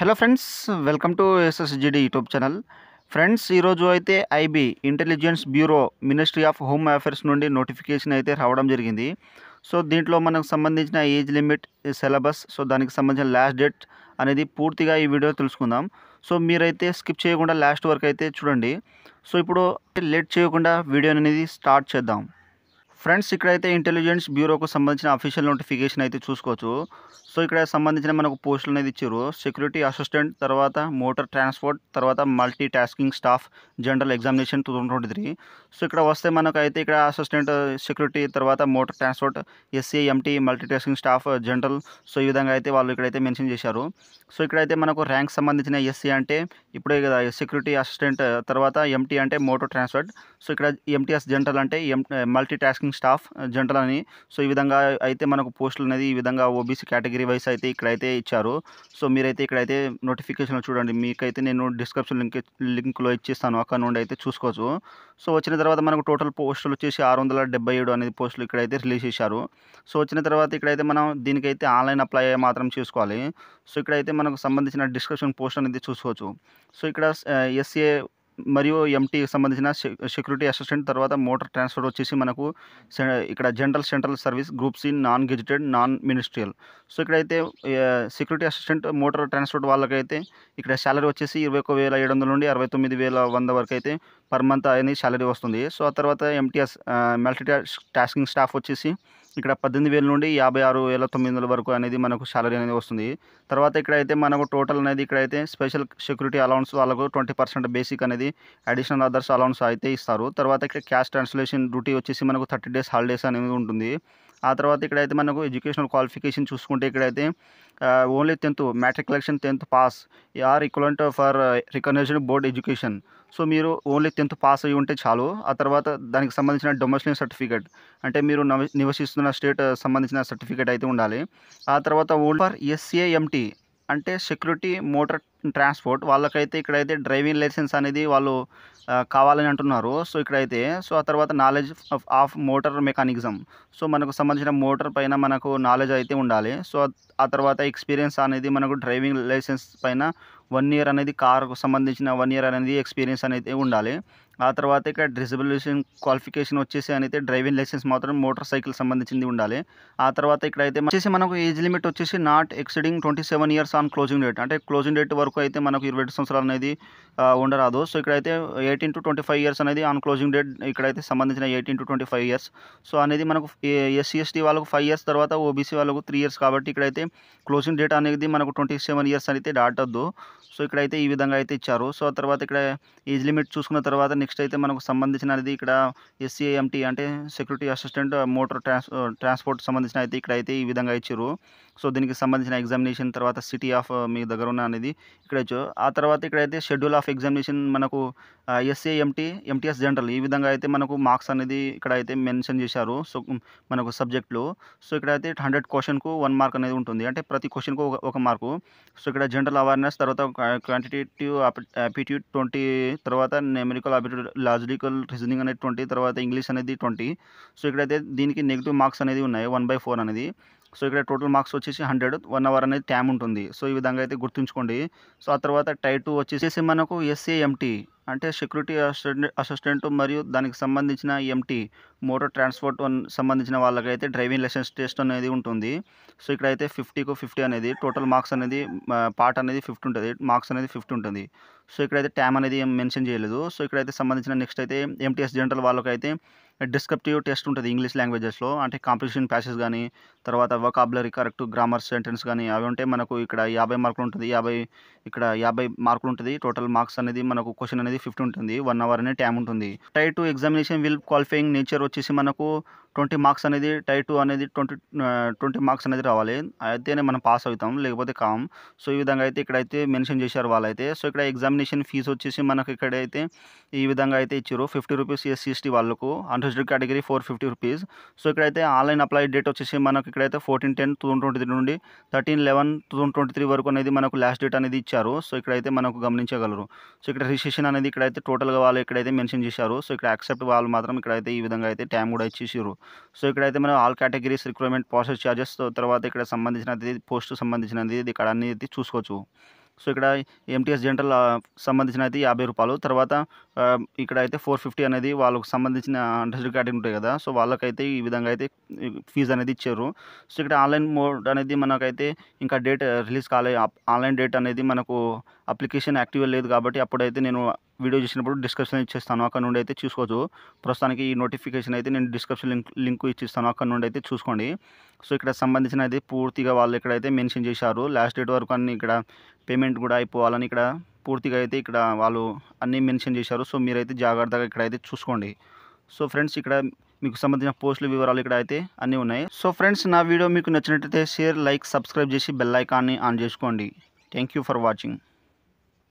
hello friends welcome to SSGD YouTube channel friends ఈరోజు అయితే IB intelligence bureau ministry of home affairs నుండి notification అయితే రావడం జరిగింది సో దీంట్లో మనకు సంబంధించిన ఏజ్ లిమిట్ సిలబస్ సో దానికి సంబంధించిన లాస్ట్ డేట్ అనేది పూర్తిగా ఈ వీడియో తెలుసుకుందాం సో మీరైతే స్కిప్ చేయకుండా లాస్ట్ వరకు అయితే చూడండి సో ఇప్పుడు లేట్ చేయకుండా వీడియో అనేది స్టార్ట్ చేద్దాం ఫ్రెండ్స్ ఇక్కడైతే ఇంటెలిజెన్స్ బ్యూరోకు సంబంధించిన అఫీషియల్ నోటిఫికేషన్ అయితే చూసుకోవచ్చు సో ఇక్కడ సంబంధించిన మనకు పోస్టులు అనేది ఇచ్చారు సెక్యూరిటీ అసిస్టెంట్ తర్వాత మోటార్ ట్రాన్స్పోర్ట్ తర్వాత multi tasking staff general examination two thousand twenty three so ఇక్కడ వస్తే మనకు అయితే ఇక్కడ అసిస్టెంట్ సెక్యూరిటీ తర్వాత motor transport SC MT multi tasking staff general so ఈ విధంగా అయితే వాళ్ళు ఇక్కడైతే మెన్షన్ చేశారు సో ఇక్కడైతే మనకు ర్యాంక్ సంబంధించిన ఎస్సీ అంటే ఇప్పుడే కదా సెక్యూరిటీ అసిస్టెంట్ తర్వాత ఎంటీ అంటే మోటార్ ట్రాన్స్పోర్ట్ సో ఇక్కడ ఎంటీఎస్ జనరల్ అంటే M multi tasking nursing staff general అని సో ఈ విధంగా అయితే మనకు పోస్టులు అనేది ఈ విధంగా ఓబీసీ కేటగిరీ వైస్ అయితే ఇక్కడైతే ఇచ్చారు సో మీరైతే ఇక్కడైతే నోటిఫికేషన్లో చూడండి మీకైతే నేను డిస్క్రిప్షన్ లింక్ లింక్లో ఇచ్చిస్తాను అక్కడ నుండి అయితే చూసుకోవచ్చు సో వచ్చిన తర్వాత మనకు టోటల్ పోస్టులు వచ్చేసి ఆరు వందల డెబ్బై ఏడు అనేది పోస్టులు ఇక్కడైతే రిలీజ్ చేశారు సో వచ్చిన తర్వాత ఇక్కడైతే మనం దీనికైతే ఆన్లైన్ అప్లై అయ్యే మాత్రం చేసుకోవాలి సో ఇక్కడైతే మనకు సంబంధించిన డిస్క్రిప్షన్ పోస్ట్ అనేది చూసుకోవచ్చు సో ఇక్కడ ఎస్ఏ మరియు ఎంటీకి సంబంధించిన సెక్యూరిటీ అసిస్టెంట్ తర్వాత మోటార్ ట్రాన్స్ఫర్ వచ్చేసి మనకు ఇక్కడ general central service group C non gazetted non ministerial so ఇక్కడైతే సెక్యూరిటీ అసిస్టెంట్ మోటార్ ట్రాన్స్పోర్ట్ వాళ్ళకైతే ఇక్కడ శాలరీ వచ్చేసి ఇరవై వేల ఏడు వందల నుండి అరవై తొమ్మిది వేల వంద వరకు అయితే పర్ మంత్ అనేది శాలరీ వస్తుంది సో ఆ తర్వాత ఎంటీఎస్ మల్టీ టాస్కింగ్ స్టాఫ్ వచ్చేసి ఇక్కడ పద్దెనిమిది వేల నుండి యాభై ఆరు వేల తొమ్మిది వందల వరకు అనేది మనకు శాలరీ అనేది వస్తుంది తర్వాత ఇక్కడైతే మనకు టోటల్ అనేది ఇక్కడైతే స్పెషల్ సెక్యూరిటీ అలౌన్స్ వాళ్ళకు ట్వంటీ పర్సెంట్ బేసిక్ అనేది అడిషనల్ అదర్స్ అలౌన్స్ అయితే ఇస్తారు తర్వాత ఇక్కడ క్యాష్ ట్రాన్స్లేషన్ డ్యూటీ వచ్చేసి మనకు థర్టీ డేస్ హాలిడేస్ అనేది ఉంటుంది ఆ తర్వాత ఇక్కడైతే మనకు ఎడ్యుకేషనల్ క్వాలిఫికేషన్ చూసుకుంటే ఇక్కడైతే only tenth matric collection tenth pass or equivalent for recognised board education so మీరు ఓన్లీ టెన్త్ పాస్ అయ్యి ఉంటే చాలు ఆ తర్వాత దానికి సంబంధించిన డొమెస్టిక్ సర్టిఫికేట్ అంటే మీరు నివసిస్తున్న స్టేట్ uh, సంబంధించిన సర్టిఫికేట్ అయితే ఉండాలి ఆ తర్వాత ఓల్డ్ ఫర్ ఎస్ఏఎంటీ అంటే సెక్యూరిటీ మోటార్ ట్రాన్స్పోర్ట్ వాళ్ళకైతే ఇక్కడైతే డ్రైవింగ్ లైసెన్స్ అనేది వాళ్ళు కావాలని అంటున్నారు సో ఇక్కడైతే సో ఆ తర్వాత knowledge of motor mechanism so మనకు సంబంధించిన మోటార్ పైన మనకు నాలెడ్జ్ అయితే ఉండాలి సో ఆ తర్వాత ఎక్స్పీరియన్స్ అనేది మనకు డ్రైవింగ్ లైసెన్స్ పైన వన్ ఇయర్ అనేది కార్కు సంబంధించిన వన్ ఇయర్ అనేది ఎక్స్పీరియన్స్ అనేది ఉండాలి ఆ తర్వాత ఇక్కడ డిసబిలిషన్ క్వాలిఫికేషన్ వచ్చేసి అయితే డ్రైవింగ్ లైసెన్స్ మాత్రం మోటార్ సైకిల్ సంబంధించింది ఉండాలి ఆ తర్వాత ఇక్కడ అయితే వచ్చేసి మనకు ఏజ్ లిమిట్ వచ్చేసి not exceeding twenty seven years on closing date అంటే క్లోజింగ్ డేట్ వరకు అయితే మనకు ఇరవై ఏడు సంవత్సరాలు అనేది ఉండరాదు సో ఇక్కడైతే eighteen to twenty five years అనేది ఆన్ క్లోజింగ్ డేట్ ఇక్కడైతే సంబంధించిన eighteen to twenty five years so అనేది మనకు ఎస్సీ ఎస్టీ వాళ్ళకు ఫైవ్ ఇయర్స్ తర్వాత ఓబీసీ వాళ్ళకు త్రీ ఇయర్స్ కాబట్టి ఇక్కడైతే క్లోజింగ్ డేట్ అనేది మనకు ట్వంటీ సెవెన్ ఇయర్స్ అయితే దాటద్దు సో ఇక్కడైతే ఈ విధంగా అయితే ఇచ్చారు సో తర్వాత ఇక్కడ ఏజ్ లిమిట్ చూసుకున్న తర్వాత నెక్స్ట్ నెక్స్ట్ అయితే మనకు సంబంధించినది ఇక్కడ ఎస్సీఏఎంటీ అంటే security assistant motor trans transport సంబంధించిన అయితే ఇక్కడ అయితే ఈ విధంగా ఇచ్చారు సో దీనికి సంబంధించిన ఎగ్జామినేషన్ తర్వాత సిటీ ఆఫ్ మీ దగ్గర ఉన్న అనేది ఇక్కడ ఇచ్చు ఆ తర్వాత ఇక్కడైతే షెడ్యూల్ ఆఫ్ ఎగ్జామినేషన్ మనకు ఎస్సీఏఎంటీ ఎంటీఎస్ జనరల్ ఈ విధంగా అయితే మనకు మార్క్స్ అనేది ఇక్కడ అయితే మెన్షన్ చేశారు సో మనకు సబ్జెక్టులు సో ఇక్కడ అయితే హండ్రెడ్ క్వశ్చన్కు వన్ మార్క్ అనేది ఉంటుంది అంటే ప్రతి క్వశ్చన్కు ఒక మార్కు సో ఇక్కడ జనరల్ అవేర్నెస్ తర్వాత క్వాంటిటేటివ్ ఆపిట్యూడ్ ట్వంటీ తర్వాత నెమరికల్ అబిలిటీ లాజికల్ రీజనింగ్ అనేది ట్వంటీ తర్వాత ఇంగ్లీష్ అనేది ట్వంటీ సో ఇక్కడైతే దీనికి నెగిటివ్ మార్క్స్ అనేది ఉన్నాయి వన్ బై ఫోర్ అనేది సో ఇక్కడ టోటల్ మార్క్స్ వచ్చేసి హండ్రెడ్ వన్ అవర్ అనేది ట్యామ్ ఉంటుంది సో ఈ విధంగా అయితే గుర్తుంచుకోండి సో ఆ తర్వాత టై టూ వచ్చేసి మనకు ఎస్ఏఎంటీ అంటే సెక్యూరిటీ అసిస్టెంట్ మరియు దానికి సంబంధించిన ఎంటీ మోటార్ ట్రాన్స్పోర్ట్ సంబంధించిన వాళ్ళకైతే డ్రైవింగ్ లైసెన్స్ టెస్ట్ అనేది ఉంటుంది సో ఇక్కడైతే ఫిఫ్టీకు ఫిఫ్టీ అనేది టోటల్ మార్క్స్ అనేది పార్ట్ అనేది ఫిఫ్టీ ఉంటుంది మార్క్స్ అనేది ఫిఫ్టీ ఉంటుంది సో ఇక్కడైతే ట్యామ్ అనేది మెన్షన్ చేయలేదు సో ఇక్కడైతే సంబంధించిన నెక్స్ట్ అయితే ఎంటీఎస్ జనరల్ వాళ్ళకైతే డిస్క్రిప్టివ్ టెస్ట్ ఉంటుంది ఇంగ్లీష్ లాంగ్వేజెస్లో అంటే కాంపిటీషన్ ప్యాసెస్ కానీ తర్వాత వొకాబులరీ కరెక్ట్ గ్రామర్ సెంటెన్స్ కానీ అవి ఉంటే మనకు ఇక్కడ యాభై మార్కులు ఉంటుంది యాభై ఇక్కడ యాభై మార్కులు ఉంటుంది టోటల్ మార్క్స్ అనేది మనకు క్వశ్చన్ అనేది ఫిఫ్టీ ఉంటుంది వన్ అవర్ అనే టైం ఉంటుంది tier two examination will qualifying nature వచ్చేసి మనకు ట్వంటీ మార్క్స్ అనేది టై టూ అనేది ట్వంటీ ట్వంటీ మార్క్స్ అనేది రావాలి అయితేనే మనం పాస్ అవుతాం లేకపోతే కామ్ సో ఈ విధంగా అయితే ఇక్కడైతే మెన్షన్ చేశారు వాళ్ళైతే సో ఇక్కడ ఎగ్జామినేషన్ ఫీజు వచ్చేసి మనకు ఇక్కడైతే ఈ విధంగా అయితే ఇచ్చారు ఫిఫ్టీ రూపీస్ ఎస్సీఎస్టీ వాళ్ళకు unreserved category four fifty rupees so ఇక్కడైతే ఆన్లైన్ అప్లై డేట్ వచ్చేసి మనకు ఇక్కడైతే fourteen ten two twenty three నుండి thirteen eleven two twenty three వరకు అనేది మనకు లాస్ట్ డేట్ అనేది ఇచ్చారు సో ఇక్కడైతే మనకు గమనించగలరు సో ఇక్కడ రిజిస్ట్రేషన్ అనేది ఇక్కడైతే టోటల్గా వాళ్ళు ఇక్కడైతే మెన్షన్ చేశారు సో ఇక్కడ యాక్సెప్ట్ వాళ్ళు మాత్రం ఇక్కడైతే ఈ విధంగా అయితే టైం కూడా ఇచ్చేసారు సో ఇక్కడైతే మనం all categories recruitment process charges తర్వాత ఇక్కడ సంబంధించినది పోస్ట్ సంబంధించినది ఇక్కడ అనేది చూసుకోవచ్చు సో ఇక్కడ ఎంటీఎస్ జనరల్ సంబంధించిన అయితే యాభై రూపాయలు తర్వాత ఇక్కడ అయితే ఫోర్ ఫిఫ్టీ అనేది వాళ్ళకు సంబంధించిన అండర్స్టెడ్ కేటగిరీ ఉంటాయి కదా సో వాళ్ళకైతే ఈ విధంగా అయితే ఫీజు అనేది ఇచ్చారు సో ఇక్కడ ఆన్లైన్ మోడ్ అనేది మనకైతే ఇంకా డేట్ రిలీజ్ కాలే ఆన్లైన్ డేట్ అనేది మనకు అప్లికేషన్ యాక్టివ్ లేదు కాబట్టి అప్పుడైతే నేను వీడియో చేసినప్పుడు డిస్క్రిప్షన్ ఇచ్చేస్తాను అక్కడ నుండి అయితే చూసుకోవచ్చు ప్రస్తుతానికి ఈ నోటిఫికేషన్ అయితే నేను డిస్క్రిప్షన్ లింక్ లింక్ ఇచ్చిస్తాను అక్కడ నుండి అయితే చూసుకోండి సో ఇక్కడ సంబంధించిన అయితే పూర్తిగా వాళ్ళు ఇక్కడ అయితే మెన్షన్ చేశారు లాస్ట్ డేట్ వరకు అన్ని ఇక్కడ పేమెంట్ కూడా అయిపోవాలని ఇక్కడ పూర్తిగా అయితే ఇక్కడ వాళ్ళు అన్నీ మెన్షన్ చేశారు సో మీరైతే జాగ్రత్తగా ఇక్కడ అయితే చూసుకోండి సో ఫ్రెండ్స్ ఇక్కడ మీకు సంబంధించిన పోస్టుల వివరాలు ఇక్కడ అయితే అన్నీ ఉన్నాయి సో ఫ్రెండ్స్ నా వీడియో మీకు నచ్చినట్లయితే షేర్ లైక్ సబ్స్క్రైబ్ చేసి బెల్లైకాన్ని ఆన్ చేసుకోండి థ్యాంక్ ఫర్ వాచింగ్